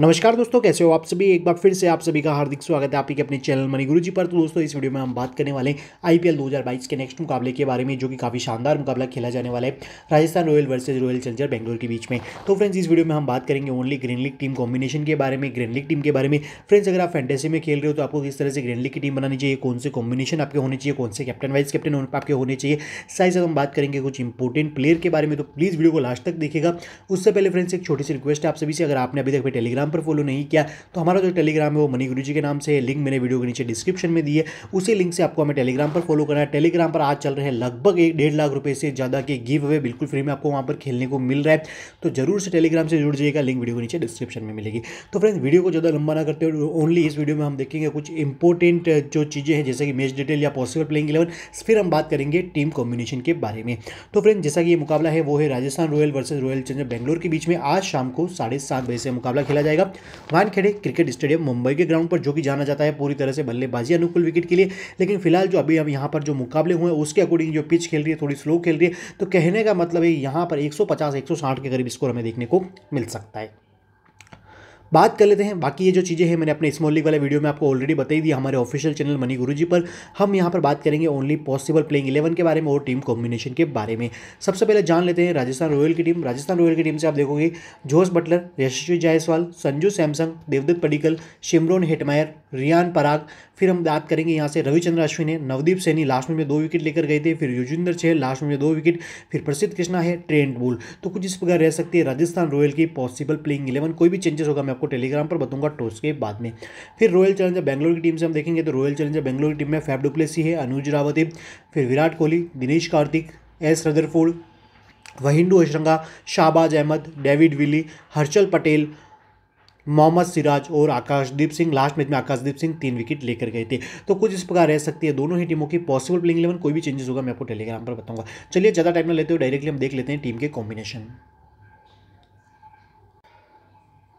नमस्कार दोस्तों कैसे हो आप सभी एक बार फिर से आप सभी का हार्दिक स्वागत है आपके अपने चैनल मनी गुरु जी पर तो दोस्तों इस वीडियो में हम बात करने वाले हैं आईपीएल 2022 के नेक्स्ट मुकाबले के बारे में जो कि काफ़ी शानदार मुकाबला खेला जाने वाला है Rajasthan Royal versus Royal Challenger Bangalore के बीच में तो फ्रेंड्स इस वीडियो में हम बात करेंगे only green league team combination के बारे में ग्रीन लीग टीम के बारे में फ्रेंड्स अगर आप फैंटेसी में खेल रहे हो तो आपको किस तरह से ग्रीन लीग की टीम बनानी चाहिए कौन से कॉम्बिनेशन आपके होने चाहिए कौन से कैप्टन वाइस कैप्टन आपके होने चाहिए साइज हम बात करेंगे कुछ इंपॉर्टेंट प्लेयर के बारे में तो प्लीज़ वीडियो को लास्ट तक देखेगा उससे पहले फ्रेंड्स एक छोटी सी रिक्वेस्ट है आप सभी से अगर आपने अभी तक टेलीग्राम इंस्टाग्राम पर फॉलो नहीं किया तो हमारा जो टेलीग्राम है वो मनी गुरु जी के नाम से है लिंक मैंने वीडियो के नीचे डिस्क्रिप्शन में दी है उसी लिंक से आपको हमें टेलीग्राम पर फॉलो करना है टेलीग्राम पर आज चल रहे हैं लगभग एक डेढ़ लाख रुपये से ज़्यादा के गिव अवे बिल्कुल फ्री में आपको वहाँ पर खेलने को मिल रहा है तो जरूर से टेलीग्राम से जुड़ जाइएगा लिंक वीडियो के नीचे डिस्क्रिप्शन में मिलेगी तो फ्रेंड्स वीडियो को ज़्यादा लंबा ना करते हुए ओनली इस वीडियो में हम देखेंगे कुछ इंपॉर्टेंट जो चीज़ें हैं जैसे कि मैच डिटेल या पॉसिबल प्लेइंग इलेवन फिर हम बात करेंगे टीम कॉम्बिनेशन के बारे में तो फ्रेंड जैसा कि ये मुकाबला है वो है Rajasthan Royal versus Royal Challenger Bangalore के बीच में आज शाम को साढ़े सात बजे से मुकाबला खेला जाएगा जाएगा वानखेड़े क्रिकेट स्टेडियम मुंबई के ग्राउंड पर जो कि जाना जाता है पूरी तरह से बल्लेबाजी अनुकूल विकेट के लिए लेकिन फिलहाल जो अभी हम यहाँ पर जो मुकाबले हुए हैं उसके अकॉर्डिंग जो पिच खेल रही है थोड़ी स्लो खेल रही है तो कहने का मतलब है यहाँ पर एक सौ के करीब स्कोर हमें देखने को मिल सकता है बात कर लेते हैं बाकी ये जो चीज़ें हैं मैंने अपने स्मॉल लीग वाले वीडियो में आपको ऑलरेडी बताई दी हमारे ऑफिशियल चैनल मनी गुरु जी पर हम यहाँ पर बात करेंगे ओनली पॉसिबल प्लेइंग इलेवन के बारे में और टीम कॉम्बिनेशन के बारे में सबसे पहले जान लेते हैं राजस्थान रॉयल की टीम राजस्थान रॉयल की टीम से आप देखोगे Jos Buttler Yashasvi Jaiswal Sanju Samson Devdutt Padikkal Shimron Hetmyer Riyan Parag फिर हम बात करेंगे यहाँ से रविचंद्र अश्विन है नवदीप सैनी लास्ट में दो विकेट लेकर गए थे फिर युजिंदर छह लास्ट में दो विकेट फिर प्रसिद्ध कृष्णा है ट्रेंड बुल तो कुछ इस प्रकार रह सकती है राजस्थान रॉयल की पॉसिबल प्लेइंग इलेवन कोई भी चेंजेस होगा मैं आपको टेलीग्राम पर बताऊंगा टॉस के बाद में फिर रॉयल चैलेंजर बैंगलोर की टीम से हम देखेंगे तो रॉयल चैलेंजर बैंगलोर की टीम में फैब डुप्लेसी है अनुज रावत फिर Virat Kohli Dinesh Karthik S Rutherford Wanindu Hasaranga Shahbaz Ahmed David Willey Harshal Patel Mohammed Siraj और आकाशदीप सिंह लास्ट मैच में आकाशदीप सिंह तीन विकेट लेकर गए थे तो कुछ इस प्रकार रह सकती है दोनों ही टीमों की पॉसिबल प्लेइंग इलेवन कोई भी चेंजेस होगा मैं आपको टेलीग्राम पर बताऊंगा चलिए ज़्यादा टाइम ना लेते हो डायरेक्टली हम देख लेते हैं टीम के कॉम्बिनेशन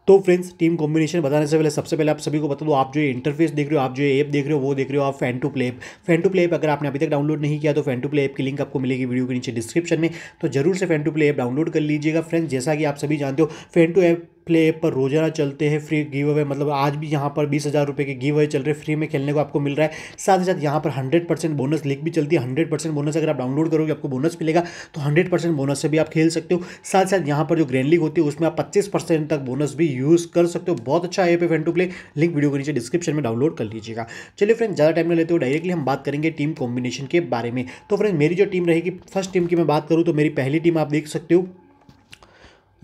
तो फ्रेंड्स टीम कॉम्बिनेशन बताने से पहले सबसे पहले आप सभी को बता दो आप जो इंटरफेस देख रहे हो आप जो ऐप देख रहे हो वो देख रहे हो आप Fan two Play app Fan two Play app अगर आपने अभी तक डाउनलोड नहीं किया तो फैन टू प्ले ऐप की लिंक आपको मिलेगी वीडियो के नीचे डिस्क्रिप्शन में तो जरूर से Fan two Play app download कर लीजिएगा फ्रेंड्स जैसा कि आप सभी जानते हो Fan two app Play app पर रोजाना चलते हैं फ्री गिव अवे मतलब आज भी यहाँ पर बीस हज़ार रुपये के गिव अवे चल रहे फ्री में खेलने को आपको मिल रहा है साथ ही साथ यहाँ पर हंड्रेड परसेंट बोनस लिख भी चलती है हंड्रेड परसेंट बोनस अगर आप डाउनलोड करोगे आपको बोनस मिलेगा तो हंड्रेड परसेंट बोनस से भी आप खेल सकते हो साथ साथ यहाँ पर जो ग्रैंड लीग होती है उसमें आप पच्चीस परसेंट तक बोनस भी यूज़ कर सकते हो बहुत अच्छा ऐप है Fan two Play link video के नीचे डिस्क्रिप्शन में डाउनलोड कर लीजिएगा चलिए फ्रेंड ज़्यादा टाइम नहीं लेते हो डायरेक्टली हम बात करेंगे टीम कॉम्बिनेशन के बारे में तो फ्रेंड मेरी जो टीम रहेगी फर्स्ट टीम की मैं बात करूँ तो मेरी पहली टीम आप देख सकते हो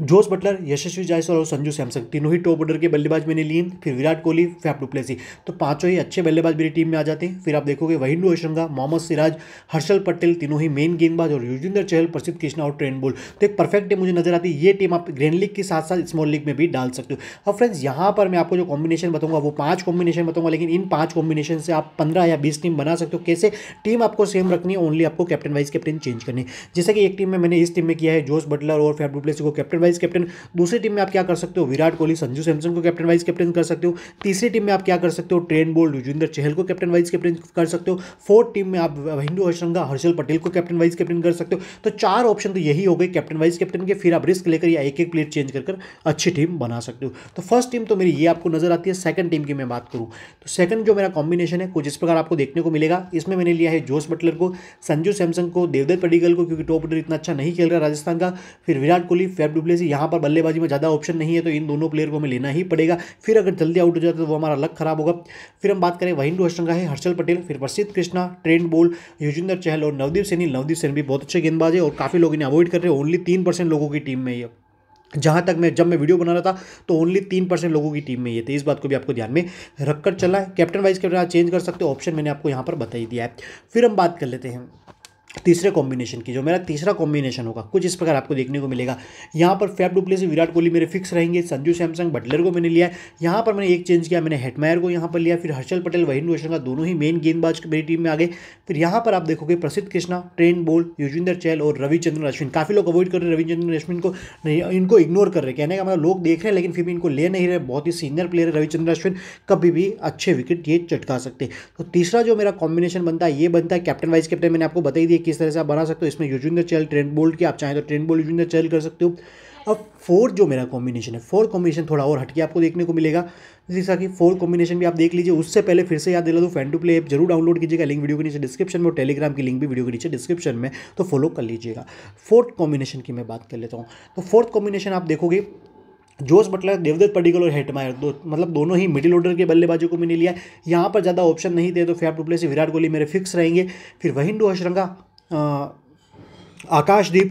जोस बटलर यशस्वी जायसवाल और संजू सैमसन तीनों ही टॉप ऑर्डर के बल्लेबाज मैंने लिए फिर विराट कोहली फैफ डुप्लेसी तो पांचों ही अच्छे बल्लेबाज मेरी टीम में आ जाते हैं फिर आप देखोगे वहिंदू अशंगा मोहम्मद सिराज हर्षल पटेल तीनों ही मेन गेंदबाज और युजिंदर चहल प्रसिद्ध कृष्णा और ट्रेन बोल तो एक परफेक्ट टीम मुझे नजर आती है ये टीम आप ग्रैंड लीग के साथ साथ स्मॉल लीग में भी डाल सकते हो अब फ्रेंड्स यहाँ पर मैं आपको जो कॉम्बिनेशन बताऊंगा वो पाँच कॉम्बिनेशन बताऊंगा लेकिन इन पाँच कॉम्बिनेशन से आप पंद्रह या बीस टीम बना सकते हो कैसे टीम आपको सेम रखनी है ओनली आपको कैप्टन वाइज कैप्टन चेंज करनी जैसे कि एक टीम में मैंने इस टीम में किया है जोस बटलर और फैफ डुप्लेसी को कैप्टन वाइस कैप्टन दूसरी टीम में आप क्या कर सकते हो विराट कोहली संजू सैमसन को कैप्टन वाइस कैप्टन कर सकते हो तीसरी टीम में आप क्या कर सकते हो ट्रेन बोल्ड युजविंदर चहल को कैप्टन वाइस कैप्टन कर सकते हो फोर्थ टीम में आप हिंदू हर्षंगा हर्षल पटेल को कैप्टन वाइस कैप्टन कर सकते हो तो चार ऑप्शन तो यही हो गए कैप्टन वाइस कैप्टन के फिर आप रिस्क लेकर या एक एक प्लेयर चेंज कर कर अच्छी टीम बना सकते हो तो फर्स्ट टीम तो मेरी ये आपको नजर आती है सेकंड टीम की मैं बात करूँ तो सेकंड जो मेरा कॉम्बिनेशन है कुछ इस प्रकार आपको देखने को मिलेगा इसमें मैंने लिया है जोस बटलर को संजू सैमसंग को देवदत्त पडिगल को क्योंकि टॉप ऑर्डर इतना अच्छा नहीं खेल रहा राजस्थान का फिर विराट कोहली फेब डुबले वजह से यहाँ पर बल्लेबाजी में ज़्यादा ऑप्शन नहीं है तो इन दोनों प्लेयर को हमें लेना ही पड़ेगा फिर अगर जल्दी आउट हो जाता तो वो हमारा लक खराब होगा फिर हम बात करें वहिंदू है हर्षल पटेल फिर प्रसिद्ध कृष्णा ट्रेंड बोल युजिंदर चहल और नवदीप सैनी नवदीप सैन भी बहुत अच्छे गेंदबाज है और काफ़ी लोग इन्हें अवॉइड कर रहे हैं ओनली तीन परसेंट लोगों की टीम में ये जहाँ तक मैं जब मैं वीडियो बना रहा था तो ओनली तीन परसेंट लोगों की टीम में ये थे इस बात को भी आपको ध्यान में रखकर चला है कैप्टन वाइस कैप्टन आप चेंज कर सकते हो ऑप्शन मैंने आपको यहाँ पर बताई दिया है फिर हम बात कर लेते हैं तीसरे कॉम्बिनेशन की जो मेरा तीसरा कॉम्बिनेशन होगा कुछ इस प्रकार आपको देखने को मिलेगा यहाँ पर फैप डुप्ले से विराट कोहली मेरे फिक्स रहेंगे संजू सैमसंग बटलर को मैंने लिया यहाँ पर मैंने एक चेंज किया मैंने हेटमायर को यहाँ पर लिया फिर हर्षल पटेल वहीन रोशन का दोनों ही मेन गेंदबाज मेरी टीम में आ गए फिर यहाँ पर आप देखोगे प्रसिद्ध कृष्णा ट्रेन बोल युजविंदर चहल और रविचंद्रन अश्विन काफ़ी लोग अवॉइड कर रहे हैं रविचंद्रन अश्विन को इनको इग्नोर कर रहे हैं कहने का मतलब लोग देख रहे हैं लेकिन फिर भी इनको ले नहीं रहे बहुत ही सीनियर प्लेयर है रविचंद्र अश्विन कभी भी अच्छे विकेट ये चटका सकते तो तीसरा जो मेरा कॉम्बिनेशन बनता है ये बनता है कैप्टन वाइस कैप्टन मैंने आपको बताई दिया किस तरह से आप बना सकते हो इसमें using the shell trend bold की आप चाहें तो ट्रेंड बोल्ड यूजिंग द कर सकते हो अब फोर जो मेरा कॉम्बिनेशन है फोर कॉम्बिनेशन थोड़ा और हटके आपको देखने को मिलेगा जैसा कि फोर कॉम्बिनेशन भी आप देख लीजिए उससे पहले फिर से याद दिला दो फैन टू प्ले ऐप जरूर डाउनलोड कीजिएगा लिंक वीडियो के नीचे डिस्क्रिप्शन में और टेलीग्राम की लिंक भी वीडियो के नीचे डिस्क्रिप्शन में तो फॉलो कर लीजिएगा फोर्थ कॉम्बिनेशन की मैं बात कर लेता हूँ तो फोर्थ कॉम्बिनेशन आप देखोगे जोस बटलर देवदत्त पडिकल और हेटमायर दो मतलब दोनों ही मिडिल ऑर्डर के बल्लेबाजों को मैंने लिया यहाँ पर ज़्यादा ऑप्शन नहीं दे तो फैफ टुपले से विराट कोहली मेरे फिक्स रहेंगे फिर वहिंदू अशरंगा आकाशदीप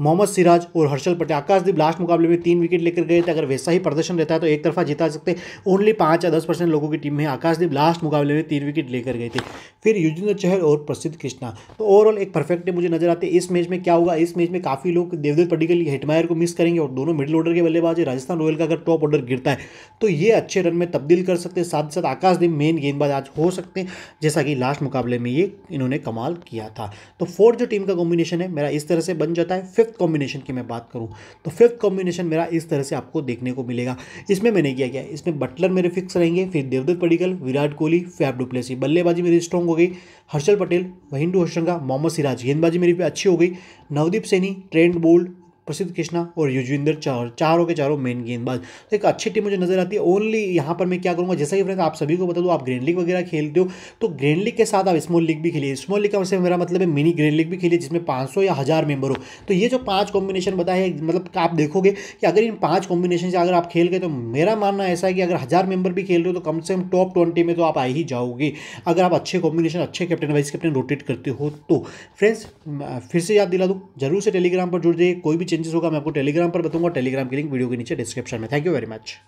मोहम्मद सिराज और हर्षल पटेल आकाशदीप लास्ट मुकाबले में तीन विकेट लेकर गए थे अगर वैसा ही प्रदर्शन रहता है तो एक तरफा जिता सकते ओनली पाँच या दस परसेंट लोगों की टीम में आकाशदीप लास्ट मुकाबले में तीन विकेट लेकर गए थे फिर युजेंद्र चहल और प्रसिद्ध कृष्णा तो ओवरऑल एक परफेक्ट मुझे नजर आते इस मैच में क्या होगा इस मैच में काफ़ी लोग देवदत्त पडिकल हेटमायर को मिस करेंगे और दोनों मिडिल ऑर्डर के बल्लेबाज राजस्थान रॉयल का अगर टॉप ऑर्डर गिरता है तो ये अच्छे रन में तब्दील कर सकते हैं साथ ही साथ आकाशदीप मेन गेंदबाज आज हो सकते हैं जैसा कि लास्ट मुकाबले में ये इन्होंने कमाल किया था तो फोर्थ जो टीम का कॉम्बिनेशन है मेरा इस तरह से बन जाता है फिफ्थ फिफ्थ कॉम्बिनेशन की मैं बात करूँ तो फिफ्थ कॉम्बिनेशन मेरा इस तरह से आपको देखने को मिलेगा इसमें मैंने क्या किया इसमें बटलर मेरे फिक्स रहेंगे फिर देवदत्त पडिकल विराट कोहली फैब डुप्लेसी बल्लेबाजी मेरी स्ट्रॉन्ग हो गई हर्षल पटेल वहिंदू हर्षंगा मोहम्मद सिराज गेंदबाजी मेरी अच्छी हो गई नवदीप सैनी ट्रेंड बोल्ड प्रसिद्ध कृष्णा और युजविंदर चार चारों के चारों मेन गेंदबाज तो एक अच्छी टीम मुझे नजर आती है ओनली यहाँ पर मैं क्या करूँगा जैसा कि फ्रेंड्स आप सभी को बता दूँ आप ग्रेन लीग वगैरह खेलते हो तो ग्रेन लीग के साथ आप स्मॉल लीग भी खेलिए स्मॉल लीग का वैसे मेरा मतलब है मिनी ग्रेन लीग भी खेलिए जिसमें पाँच या हज़ार मेंबर हो तो ये जो पाँच कॉम्बिनेशन बताए मतलब आप देखोगे कि अगर इन पाँच कॉम्बिनेशन से अगर आप खेल गए तो मेरा मानना ऐसा है कि अगर हज़ार मेंबर भी खेल रहे हो तो कम से कम टॉप ट्वेंटी में तो आप आ ही जाओगे अगर आप अच्छे कॉम्बिनेशन अच्छे कैप्टन वाइस कैप्टन रोटेट करते हो तो फ्रेंड्स फिर से याद दिला दूँ जरूर से टेलीग्राम पर जुड़ जाइए कोई भी चेंजेस होगा मैं आपको टेलीग्राम पर बताऊंगा टेलीग्राम की लिंक वीडियो के नीचे डिस्क्रिप्शन में थैंक यू वेरी मच